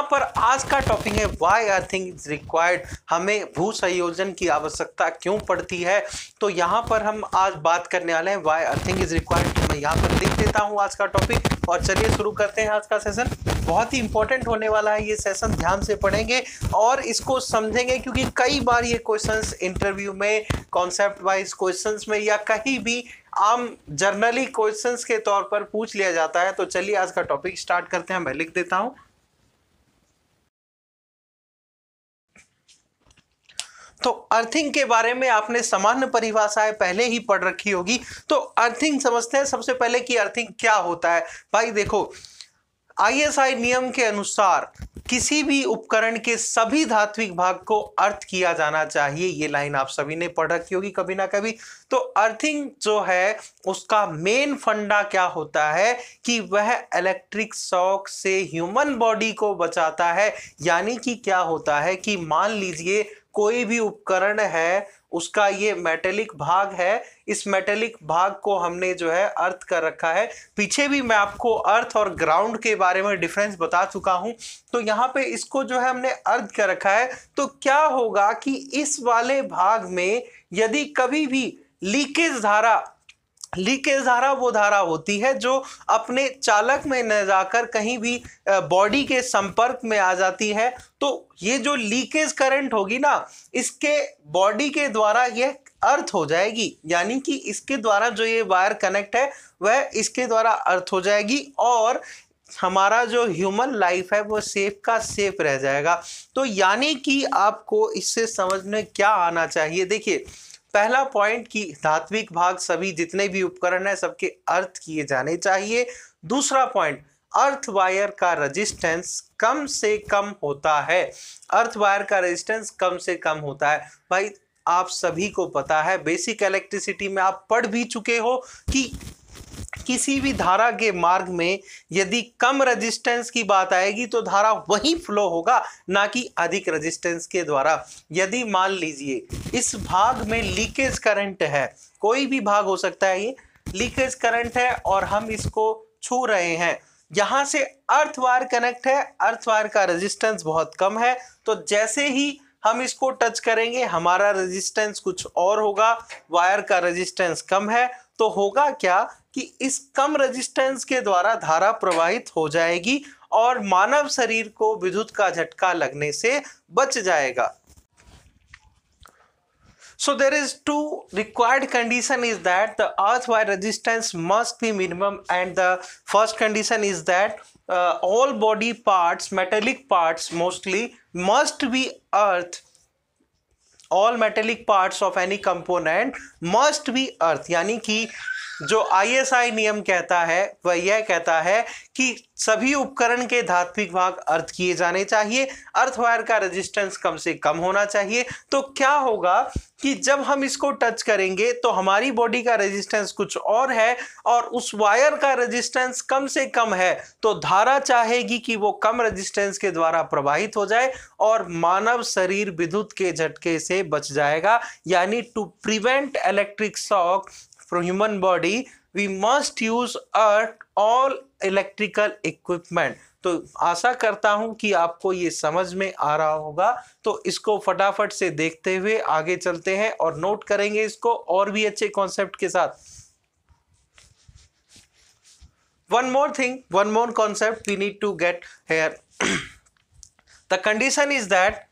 यहाँ पर आज का टॉपिक है why earthing is required हमें भू संयोजन की आवश्यकता क्यों पड़ती है तो यहाँ पर हम आज बात करने वाले हैं why earthing is required मैं यहाँ पर लिख देता हूँ आज का टॉपिक और चलिए शुरू करते हैं आज का सेशन बहुत ही इंपॉर्टेंट होने वाला है ये सेशन ध्यान से पढ़ेंगे और इसको समझेंगे क्योंकि कई बार ये क्वेश्चंस इंटरव्यू में कॉन्सेप्ट वाइज क्वेश्चंस में या कहीं भी आम जर्नली क्वेश्चंस के तौर पर पूछ लिया जाता है तो चलिए आज का टॉपिक स्टार्ट करते हैं मैं लिख देता हूँ तो अर्थिंग के बारे में आपने सामान्य परिभाषाएं पहले ही पढ़ रखी होगी तो अर्थिंग समझते हैं सबसे पहले कि अर्थिंग क्या होता है भाई देखो आईएसआई नियम के अनुसार किसी भी उपकरण के सभी धात्विक भाग को अर्थ किया जाना चाहिए ये लाइन आप सभी ने पढ़ रखी होगी कभी ना कभी तो अर्थिंग जो है उसका मेन फंडा क्या होता है कि वह इलेक्ट्रिक शॉक से ह्यूमन बॉडी को बचाता है यानी कि क्या होता है कि मान लीजिए कोई भी उपकरण है उसका ये मेटेलिक भाग है इस मेटेलिक भाग को हमने जो है अर्थ कर रखा है पीछे भी मैं आपको अर्थ और ग्राउंड के बारे में डिफरेंस बता चुका हूं तो यहाँ पे इसको जो है हमने अर्थ कर रखा है तो क्या होगा कि इस वाले भाग में यदि कभी भी लीकेज धारा लीकेज धारा वो धारा होती है जो अपने चालक में न जाकर कहीं भी बॉडी के संपर्क में आ जाती है तो ये जो लीकेज करंट होगी ना इसके बॉडी के द्वारा यह अर्थ हो जाएगी यानी कि इसके द्वारा जो ये वायर कनेक्ट है वह इसके द्वारा अर्थ हो जाएगी और हमारा जो ह्यूमन लाइफ है वो सेफ का सेफ रह जाएगा तो यानी कि आपको इससे समझ में क्या आना चाहिए देखिए पहला पॉइंट कि धात्विक भाग सभी जितने भी उपकरण है सबके अर्थ किए जाने चाहिए दूसरा पॉइंट अर्थ वायर का रेजिस्टेंस कम से कम होता है अर्थ वायर का रेजिस्टेंस कम से कम होता है भाई आप सभी को पता है बेसिक इलेक्ट्रिसिटी में आप पढ़ भी चुके हो कि किसी भी धारा के मार्ग में यदि कम रेजिस्टेंस की बात आएगी तो धारा वही फ्लो होगा ना कि अधिक रेजिस्टेंस के द्वारा यदि मान लीजिए इस भाग में लीकेज करंट है कोई भी भाग हो सकता है ये लीकेज करंट है और हम इसको छू रहे हैं यहाँ से अर्थवार कनेक्ट है अर्थवार का रेजिस्टेंस बहुत कम है तो जैसे ही हम इसको टच करेंगे हमारा रेजिस्टेंस कुछ और होगा वायर का रेजिस्टेंस कम है तो होगा क्या कि इस कम रेजिस्टेंस के द्वारा धारा प्रवाहित हो जाएगी और मानव शरीर को विद्युत का झटका लगने से बच जाएगा so there is two required condition is that the earth wire resistance must be minimum and the first condition is that all body parts metallic parts mostly must be earth all metallic parts of any component must be earth यानी कि जो ISI नियम कहता है वह यह कहता है कि सभी उपकरण के धात्विक भाग अर्थ किए जाने चाहिए अर्थवायर का रेजिस्टेंस कम से कम होना चाहिए तो क्या होगा कि जब हम इसको टच करेंगे तो हमारी बॉडी का रेजिस्टेंस कुछ और है और उस वायर का रेजिस्टेंस कम से कम है तो धारा चाहेगी कि वो कम रेजिस्टेंस के द्वारा प्रवाहित हो जाए और मानव शरीर विद्युत के झटके से बच जाएगा यानी to prevent electric shock from human body we must use our all electrical equipment तो आशा करता हूं कि आपको ये समझ में आ रहा होगा तो इसको फटाफट से देखते हुए आगे चलते हैं और नोट करेंगे इसको और भी अच्छे कॉन्सेप्ट के साथ one more thing one more concept we need to get here the condition is that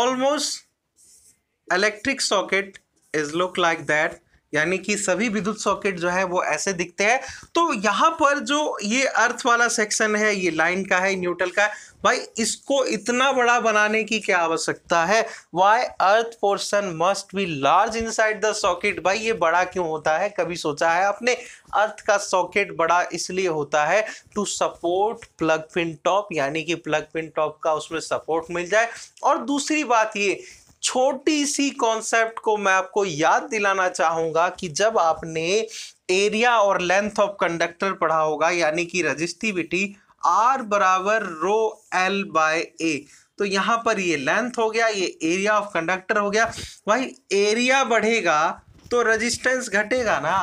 almost electric socket is look like that यानी कि सभी विद्युत सॉकेट जो है वो ऐसे दिखते हैं तो यहाँ पर जो ये अर्थ वाला सेक्शन है ये लाइन का है न्यूट्रल का है भाई इसको इतना बड़ा बनाने की क्या आवश्यकता है why earth portion must be large inside the socket भाई ये बड़ा क्यों होता है कभी सोचा है आपने अर्थ का सॉकेट बड़ा इसलिए होता है to support plug pin top यानी कि प्लग पिन टॉप का उसमें सपोर्ट मिल जाए और दूसरी बात ये छोटी सी कॉन्सेप्ट को मैं आपको याद दिलाना चाहूँगा कि जब आपने एरिया और लेंथ ऑफ कंडक्टर पढ़ा होगा यानी कि रजिस्टिविटी आर बराबर रो एल बाय ए तो यहाँ पर ये लेंथ हो गया ये एरिया ऑफ कंडक्टर हो गया भाई एरिया बढ़ेगा तो रजिस्टेंस घटेगा ना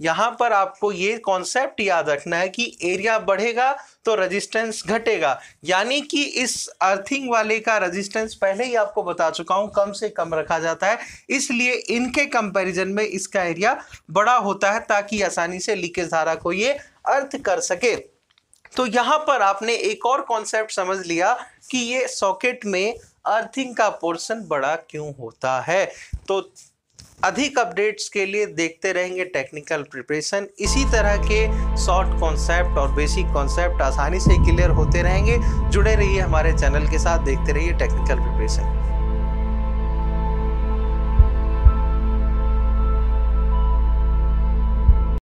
यहां पर आपको ये कॉन्सेप्ट याद रखना है कि एरिया बढ़ेगा तो रेजिस्टेंस घटेगा यानी कि इस अर्थिंग वाले का रेजिस्टेंस पहले ही आपको बता चुका हूं कम से कम रखा जाता है इसलिए इनके कंपैरिजन में इसका एरिया बड़ा होता है ताकि आसानी से लीकेज धारा को ये अर्थ कर सके तो यहाँ पर आपने एक और कॉन्सेप्ट समझ लिया कि ये सॉकेट में अर्थिंग का पोर्शन बड़ा क्यों होता है तो अधिक अपडेट्स के लिए देखते रहेंगे टेक्निकल प्रिपरेशन इसी तरह के शॉर्ट कॉन्सेप्ट और बेसिक कॉन्सेप्ट आसानी से क्लियर होते रहेंगे जुड़े रहिए हमारे चैनल के साथ देखते रहिए टेक्निकल प्रिपरेशन